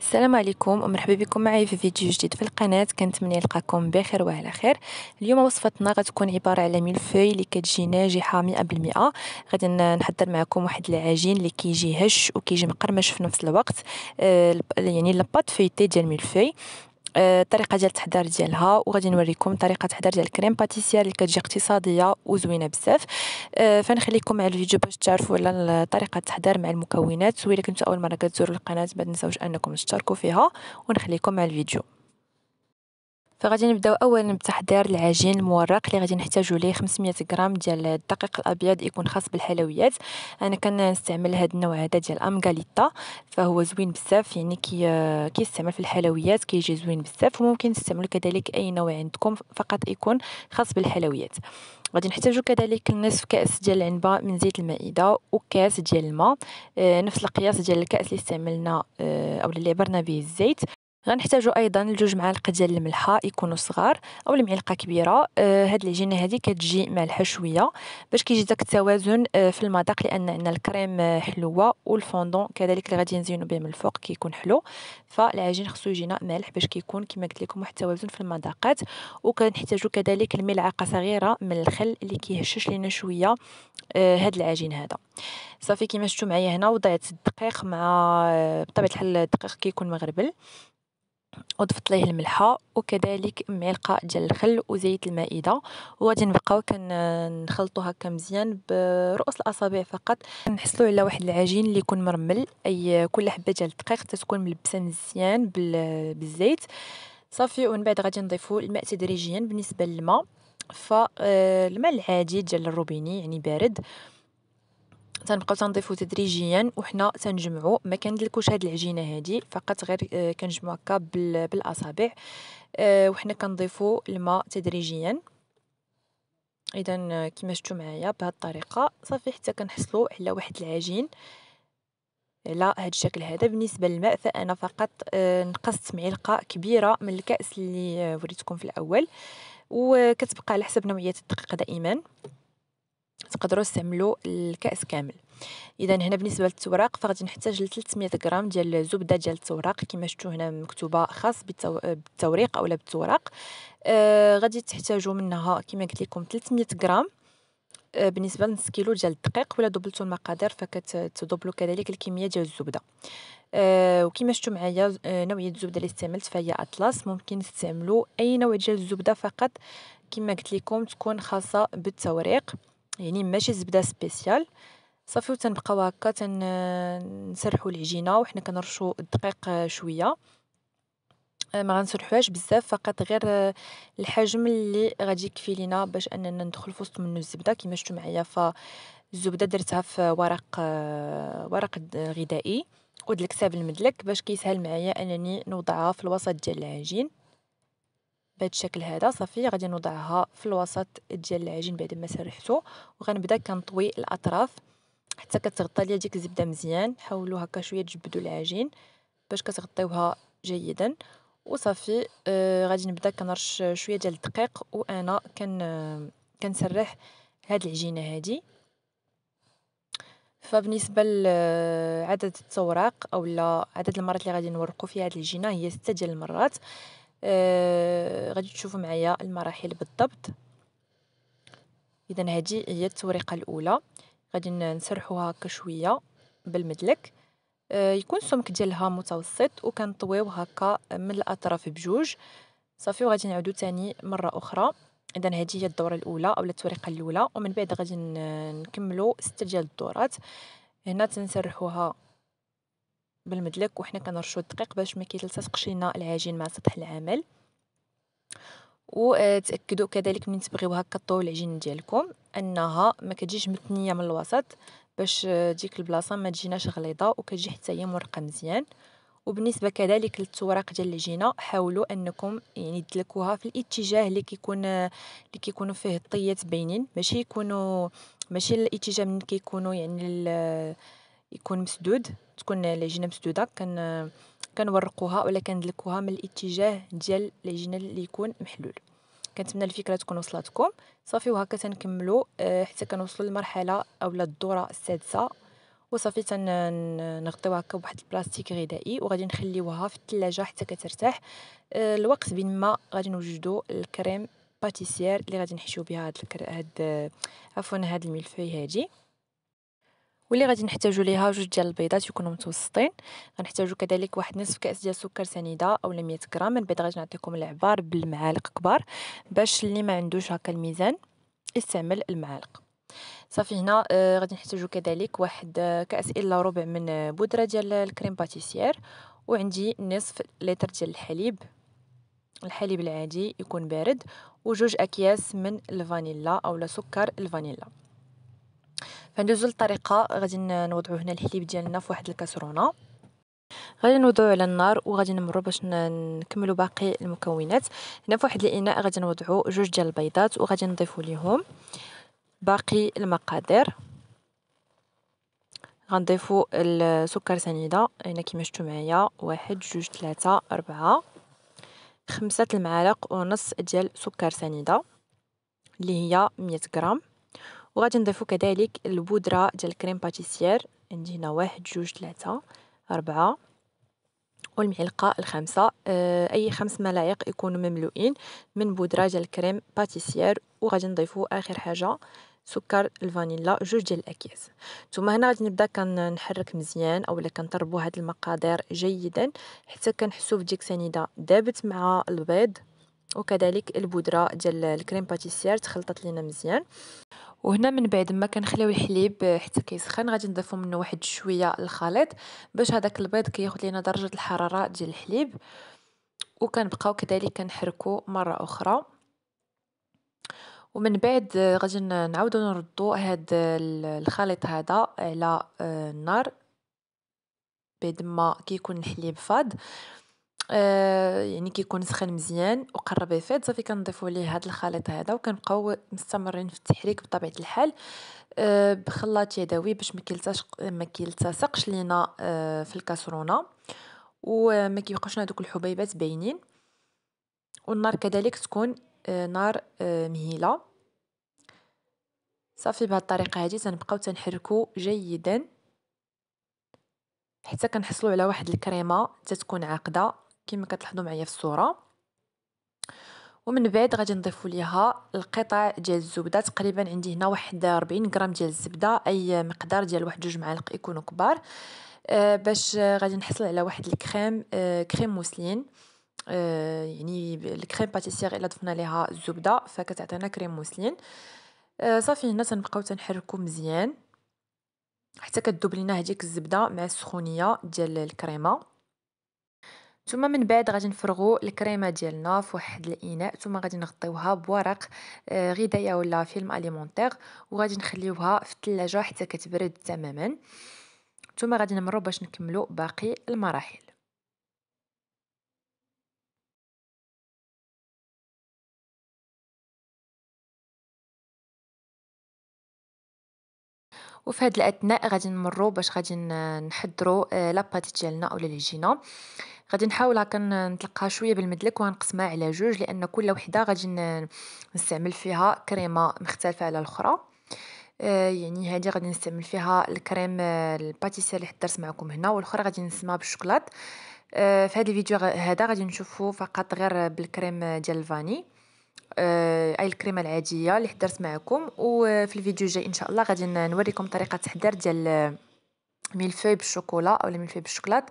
السلام عليكم ومرحبا بكم معي في فيديو جديد في القناة كنتمنى لقاكم بخير وعلى خير اليوم وصفتنا غتكون عبارة على ملفوي اللي كتجي ناجحة مئة بالمئة غادي نحضر معكم واحد العجين اللي كيجي هش وكيجي مقرمش في نفس الوقت آه يعني لاباط فيتي ديال الملفوي الطريقه آه، ديال التحضير ديالها وغادي نوريكم طريقه التحضير ديال الكريم باتيسير اللي كتجي اقتصاديه وزوينه بزاف آه، فنخليكم مع الفيديو باش تعرفوا على طريقه التحضير مع المكونات الا كنتو اول مره كتزوروا القناه ما تنساوش انكم تشتركوا فيها ونخليكم مع الفيديو فغادي نبداو اولا بتحضير العجين المورق اللي غادي نحتاجو ليه 500 غرام ديال الدقيق الابيض يكون خاص بالحلويات انا كنستعمل هذا النوع هذا ديال امغاليتا فهو زوين بزاف يعني كي كيستعمل في الحلويات كيجي كي زوين بزاف وممكن تستعملوا كذلك اي نوع عندكم فقط يكون خاص بالحلويات غادي نحتاجو كذلك نصف كاس ديال العنبه من زيت المائده وكاس ديال الماء آه، نفس القياس ديال الكاس اللي استعملنا آه، او اللي عبرنا به الزيت غنحتاجو ايضا لجوج معالق ديال الملحه يكونوا صغار او معلقه كبيره آه هاد العجينه هادي كتجي مع الحشويه باش كيجي داك التوازن آه في المذاق لان عندنا الكريم حلوه والفوندون كذلك اللي غادي نزينو به من الفوق كيكون حلو فالعجين خصو يجينا مالح باش كيكون كما قلت لكم واحد التوازن في المذاقات وكنحتاجو كذلك الملعقه صغيره من الخل اللي كيهشش لينا شويه آه، هاد العجين هذا صافي كما شفتوا معايا هنا وضعت الدقيق مع آه، بطبيعه الحال الدقيق كيكون مغربل وضفت ليه الملحة وكذلك معلقة ديال الخل وزيت المائدة وغادي نبقاو كنخلطو هكا مزيان برؤوس الاصابع فقط كنحصلو على واحد العجين اللي يكون مرمل اي كل حبه ديال الدقيق تتكون ملبسه مزيان بالزيت صافي ومن بعد غادي نضيفو الماء تدريجيا بالنسبه للماء فالماء آه، العادي ديال الروبيني يعني بارد تنبقاو تنضيفو تدريجيا وحنا تنجمعو ما كندلكوش هاد العجينه هادي فقط غير آه، كنجمعو هكا بالاصابع آه، وحنا كنضيفو الماء تدريجيا اذا آه، كما شفتوا معايا بهاد الطريقه صافي حتى كنحصلوا على واحد العجين على هذا الشكل هذا بالنسبه للماء فانا فقط نقصت معلقه كبيره من الكاس اللي وريتكم في الاول وكتبقى على حسب نوعيه الدقيق دائما تقدروا تستعملوا الكاس كامل اذا هنا بالنسبه للتوراق فغادي نحتاج ل 300 غرام ديال الزبده ديال التوراق كما شفتوا هنا مكتوبه خاص بالتوريق اولا بالتوراق آه غادي تحتاجوا منها كما قلت لكم 300 غرام آه بالنسبه لنص كيلو ديال الدقيق ولا دبلتوا المقادير فكتدبلوا كذلك الكميه ديال الزبده آه وكما شفتوا معايا آه نوعيه الزبده اللي استعملت فهي اطلس ممكن تستعملوا اي نوع ديال الزبده فقط كما قلت لكم تكون خاصه بالتوريق يعني ماشي زبده سبيسيال صافي وتنبقاو هكا تنسرحوا العجينه وحنا كنرشوا الدقيق شويه آه، ما غنسرحوهاش بزاف فقط غير آه، الحجم اللي غادي يكفي لينا باش اننا ندخل في وسط منو الزبده كما شفتوا معايا فالزبده درتها في ورق آه، ورق غذائي ودلك ساب المدلك باش كيسهل معايا انني نوضعها في الوسط ديال العجين بهذا الشكل هذا صافي غادي نوضعها في الوسط ديال العجين بعد ما سرحته وغنبدا كنطوي الاطراف حتى كتغطى ليا ديك الزبده مزيان حاولوا هكا شويه تجبدوا العجين باش كتغطيوها جيدا وصافي آه غادي نبدا كنرش شويه ديال الدقيق وانا كن آه كنسرح هاد العجينه هادي فبالنسبه لعدد آه، التوراق اولا عدد المرات اللي غادي نورقو فيها هاد العجينه هي 6 ديال المرات آه، غادي تشوفوا معايا المراحل بالضبط اذا هذه هي التوريقه الاولى غادي نسرحوها هكا شويه بالمدلك آه، يكون السمك ديالها متوسط وكنطويو هكا من الاطراف بجوج صافي وغادي نعاودو تاني مره اخرى اذا هذه هي الدوره الاولى او التوريقه الاولى ومن بعد غادي نكملو ستة ديال الدورات هنا تنسرحوها بالمدلك وحنا كنرشو الدقيق باش ما كيتلصقش لينا العجين مع سطح العمل وتاكدوا آه، كذلك من تبغيو هكا طول العجين ديالكم انها ما كتجيش متنيه من الوسط باش ديك آه، البلاصه ما تجيناش غليظه وكتجي حتى هي مرقه مزيان وبالنسبه كذلك للتوراق ديال العجينه حاولوا انكم يعني تدلكوها في الاتجاه اللي كيكون آه، اللي كيكونوا فيه الطيات باينين ماشي يكونوا ماشي الاتجاه من كيكونوا يعني يكون مسدود تكون العجينه مسدوده كن كنورقوها ولا كندلكوها من الاتجاه ديال العجينه اللي يكون محلول كنتمنى الفكره تكون وصلتكم صافي وهكا تنكملوا آه، حتى كنوصلوا للمرحله اولا الدوره السادسه وصافي تنغطيوها هكا بواحد البلاستيك غذائي وغادي نخليوها في الثلاجه حتى كترتاح آه، الوقت بين ما غادي نوجدوا الكريم باتيسير اللي غادي نحشيو بها هاد الكر... هاد عفوا هاد الملفي هادي واللي غادي نحتاجو ليها جوج ديال البيضات يكونوا متوسطين غنحتاجو كذلك واحد نصف كاس ديال سكر سنيده اولا 100 غرام من بعد غادي نعطيكم العبار بالمعالق كبار باش اللي ما عندوش هكا الميزان يستعمل المعالق صافي هنا آه غادي نحتاجو كذلك واحد آه كاس الا ربع من بودره ديال الكريم باتيسير وعندي نصف لتر ديال الحليب الحليب العادي يكون بارد وجوج اكياس من الفانيلا اولا سكر الفانيلا فندوزو للطريقه غادي نوضعو هنا الحليب ديالنا في واحد الكاسرونه غادي نوضعو على النار وغادي نمرو باش نكملو باقي المكونات هنا في واحد الاناء غادي نوضعو جوج ديال البيضات وغادي نضيفو ليهم باقي المقادير غنضيفو السكر سنيده هنا كيما شتو معايا واحد جوج ثلاثة أربعة خمسة المعالق ونص ديال سكر سنيده اللي هي مية غرام وغادي نضيفو كذلك البودره ديال كريم باتيسير عندي هنا واحد جوج ثلاثة أربعة والمعلقة الخامسة آه، أي خمس ملاعق يكونوا مملوئين من بودرة ديال كريم باتيسير وغادي نضيفو آخر حاجة سكر الفانيلا جوج ديال الاكياس ثم هنا غادي نبدا كنحرك مزيان اولا كنطربوا هاد المقادير جيدا حتى كنحسوا بديك سنيده دابت مع البيض وكذلك البودره ديال الكريم باتيسير تخلطت لينا مزيان وهنا من بعد ما كنخليو الحليب حتى كيسخن غادي نضيفو منه واحد شويه الخليط باش هداك البيض كياخد لينا درجه الحراره ديال الحليب وكنبقاو كذلك كنحركو مره اخرى ومن بعد غادي نعاودو نردو هاد الخليط هذا على آه، النار بعد ما كيكون الحليب فاض آه، يعني كيكون سخن مزيان وقرب يفيد صافي كنضيفو ليه هاد الخليط هذا وكنبقاو مستمرين في التحريك بطبيعه الحال آه، بخلاط يدوي باش ما كيلتصقش ما كيلتصقش لينا آه، في الكاسرونه وما كيبقاوش هذوك الحبيبات باينين والنار كذلك تكون نار مهيله صافي بهاد الطريقه هادي تنبقاو تنحركو جيدا حتى كنحصلوا على واحد الكريمه تتكون عاقده كما كتلاحظوا معايا في الصوره ومن بعد غادي نضيفوا ليها القطع ديال الزبده تقريبا عندي هنا واحد 40 غرام ديال الزبده اي مقدار ديال واحد جوج معالق يكونوا كبار آه باش غادي نحصل على واحد الكريم آه كريم موسلين آه يعني الكريم باتيسير الا ضفنا ليها الزبده فكتعطينا كريم موسلين آه صافي هنا تنبقاو تنحركو مزيان حتى كتذوب لينا هذيك الزبده مع السخونيه ديال الكريمه ثم من بعد غادي نفرغو الكريمه ديالنا في واحد الاناء ثم غادي نغطيوها بورق آه، غذائيه ولا فيلم اليمونتير وغادي نخليوها في الثلاجه حتى كتبرد تماما ثم غادي نمرو باش نكملو باقي المراحل وفي هاد الاثناء غادي نمرو باش غادي نحضروا آه، لاباط ديالنا اولا العجينه غادي نحاول هكا نطلقها شويه بالمدلك وغنقسمها على جوج لان كل وحده غادي نستعمل فيها كريمه مختلفه على الاخرى آه، يعني هذه غادي نستعمل فيها الكريم آه، الباتيسير اللي حضرت معكم هنا والاخرى غادي نسمها بالشوكولات آه، في هذا الفيديو هذا غادي نشوفو فقط غير بالكريم ديال الفاني اي الكريمه العاديه اللي حضرت معكم وفي الفيديو الجاي ان شاء الله غادي نوريكم طريقه تحضير ديال ملفي بالشوكولا او ملفي بالشوكولات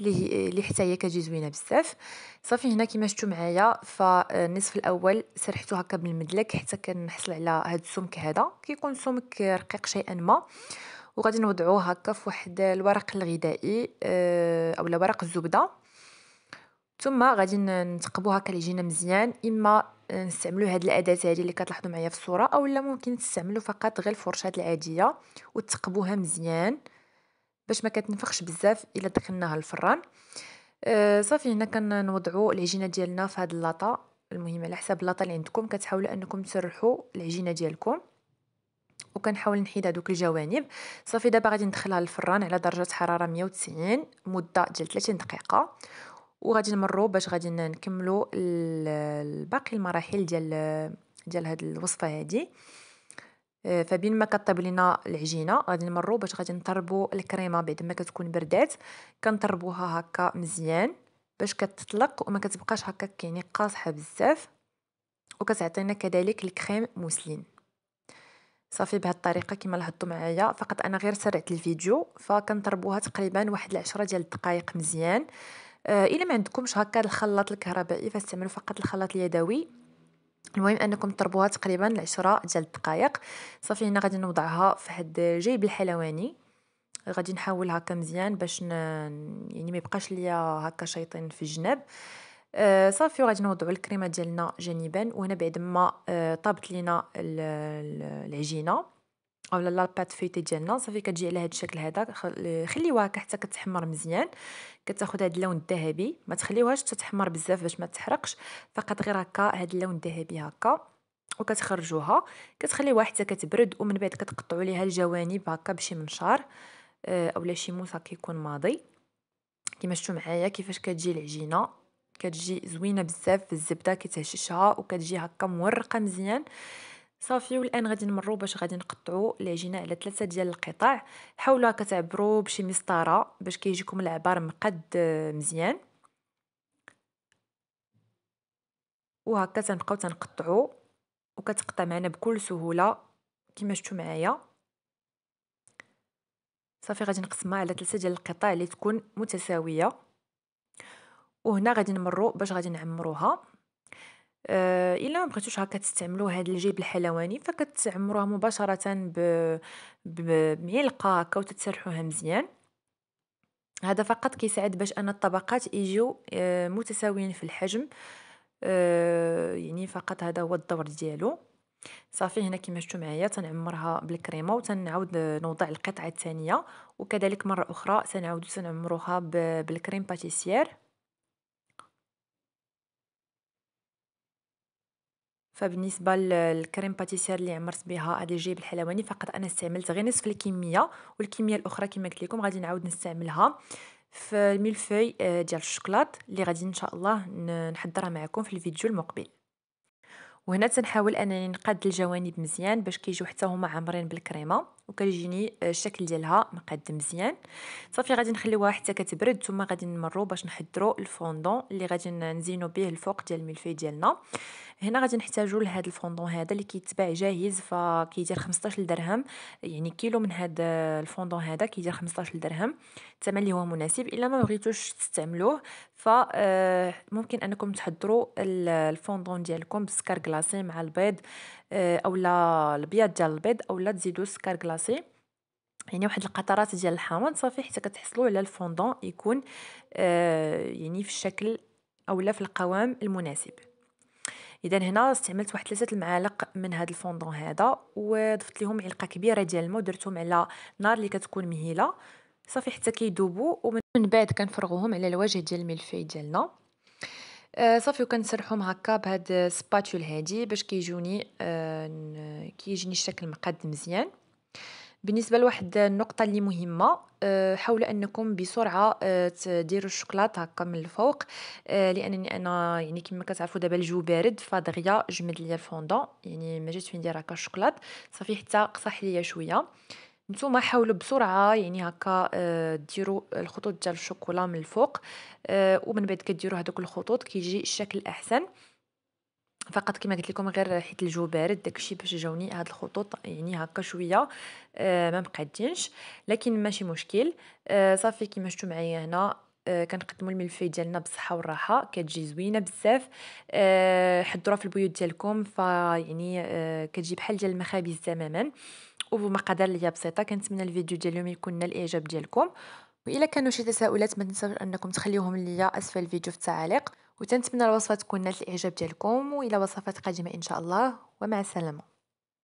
اللي حتى هي كتجي زوينه بزاف صافي هنا كما شفتوا معايا فالنصف آه، الاول سرحته هكا بالمدلك حتى كنحصل على هاد السمك هذا كيكون سمك رقيق شيئا ما وغادي نوضعوه هكا في واحد الورق الغذائي آه، اولا ورق الزبده ثم غادي نتقبوها هكا ليجينا مزيان اما نستعملوا هاد الاداه هادي اللي كتلاحظوا معايا في الصوره اولا ممكن تستعملوا فقط غير الفرشاه العاديه وتقبوها مزيان باش ما كتنفخش بزاف الا دخلناها الفران أه صافي هنا كنوضعوا العجينه ديالنا في هاد اللاطه المهم على حساب اللاطه اللي عندكم كتحاولوا انكم تسرحوا العجينه ديالكم وكنحاول نحيد هذوك الجوانب صافي دابا غادي ندخلها للفران على درجه حراره 190 مده ديال 30 دقيقه وغادي نمروا باش غادي نكملوا باقي المراحل ديال ديال هاد الوصفه هذه آه، فبين ما كطيب لينا العجينه غادي نمروا باش غادي نطربو الكريمه بعد ما كتكون بردات كنطربوها هكا مزيان باش كتطلق وما كتبقاش هكا يعني قاصحه بزاف وكتعطينا كذلك الكريم موسلين صافي بهذه الطريقه كما لاحظتوا معايا فقط انا غير سرعت الفيديو فكنطربوها تقريبا واحد العشرة ديال الدقائق مزيان آه، الا ما عندكمش هكا الخلاط الكهربائي فاستعملوا فقط الخلاط اليدوي المهم انكم تضربوها تقريبا العشرة ديال الدقائق صافي هنا غادي نوضعها في هاد جيب الحلواني غادي نحاول هكا مزيان باش ن... يعني ما يبقاش ليا هكا شيطين في الجناب آه صافي وغادي نوضعوا الكريمه ديالنا جانبا وهنا بعد ما آه، طابت لينا العجينه اولا لا لابات فيتي ديالنا صافي كتجي على هذا الشكل هذا خليوها حتى كتحمر مزيان كتاخذ هذا اللون الذهبي ما تخليوهاش تتحمر بزاف باش ما تحرقش فقط غير هكا هذا اللون الذهبي هكا وكتخرجوها كتخليوها حتى كتبرد ومن بعد كتقطعوا ليها الجوانب هكا بشي منشار آه، اولا شي موس كيكون ماضي كما شفتوا معايا كيفاش كتجي العجينه كتجي زوينه بزاف في الزبده كتهششها وكتجي هكا مورقه مزيان صافي والان غادي نمروا باش غادي نقطعوا العجينه على ثلاثه ديال القطع حاولوا كتعبروا بشي مسطره باش كيجيكم العبار مقاد آه، مزيان وهكا تنبقاو تنقطعوا وكتقطع معنا بكل سهوله كما شفتوا معايا صافي غادي نقسمها على ثلاثه ديال القطع اللي تكون متساويه وهنا غادي نمروا باش غادي نعمروها آه، الا ما بغيتوش هكا تستعملوا هذا الجيب الحلواني فكتعمروه مباشره ب بملقه هكا وتتسرحوها مزيان هذا فقط كيساعد باش ان الطبقات يجيو آه، متساويين في الحجم آه، يعني فقط هذا هو الدور ديالو صافي هنا كما شفتوا معايا تنعمرها بالكريمه وتنعاود نوضع القطعه الثانيه وكذلك مره اخرى سنعاود سنعمروها بالكريم باتيسير فبالنسبه للكريم باتيسير اللي عمرت بها هذه الجيب الحلواني فقط انا استعملت غير نصف الكميه والكميه الاخرى كما قلت لكم غادي نعاود نستعملها في الملفي آه، ديال الشوكولات اللي غادي ان شاء الله نحضرها معكم في الفيديو المقبل وهنا تنحاول انني نقاد الجوانب مزيان باش كيجيو حتى هما عامرين بالكريمه وكيجيني آه، الشكل ديالها مقاد مزيان صافي غادي نخليوها حتى كتبرد ثم غادي نمرو باش نحضروا الفوندون اللي غادي نزينو به الفوق ديال الملفي ديالنا هنا غادي نحتاجوا لهذا الفوندون هذا اللي كيتباع جاهز فكيدير 15 درهم يعني كيلو من هذا آه، الفوندون هذا كيدير 15 درهم الثمن اللي هو مناسب الا ما بغيتوش تستعملوه فممكن آه، انكم تحضروا الفوندون ديالكم بالسكر كلاصي مع البيض اولا البيض ديال البيض اولا تزيدوا السكر كلاصي يعني واحد القطرات ديال الحامض صافي حتى كتحصلوا على الفوندون يكون آه، يعني في الشكل اولا في القوام المناسب اذا هنا استعملت واحد ثلاثه المعالق من هذا الفوندون هذا وضفت لهم علقه كبيره ديال الماء ودرتهم على نار اللي كتكون مهيله صافي حتى كيذوبوا ومن بعد كنفرغوهم على الوجه ديال الملفي ديالنا آه، صافي وكنسرحهم هكا بهاد سباتول هادي باش كيجوني آه، كيجيني الشكل مقاد مزيان بالنسبه لواحد النقطه اللي مهمه آه، حاولوا انكم بسرعه تديروا الشوكولات هكا من الفوق لانني انا يعني كما كتعرفوا دابا الجو بارد فدغيا جمد ليا الفوندون يعني ما جاتش فين ندير هكا الشوكولات صافي حتى قصح ليا شويه نتوما حاولوا بسرعه يعني هكا آه، ديروا الخطوط ديال الشوكولا من الفوق آه، ومن بعد كديروا هذوك الخطوط كيجي الشكل احسن فقط كما قلت لكم غير حيت الجو بارد داكشي باش جاوني هاد الخطوط يعني هكا شويه آه ما مقادينش لكن ماشي مشكل آه صافي كما شفتوا معايا هنا آه كنقدموا الملفي ديالنا بالصحه والراحه كتجي زوينه بزاف آه حضروها في البيوت ديالكم فيعني آه كتجي بحال ديال المخابز تماما وبمقادير اللي هي بسيطه كنتمنى الفيديو ديال اليوم يكون نال الاعجاب ديالكم والا كانوا شي تساؤلات ما تنساوش انكم تخليوهم ليا اسفل الفيديو في التعاليق وتنتمنى الوصفه تكون نالت الاعجاب ديالكم والى وصفات قادمه ان شاء الله ومع السلامه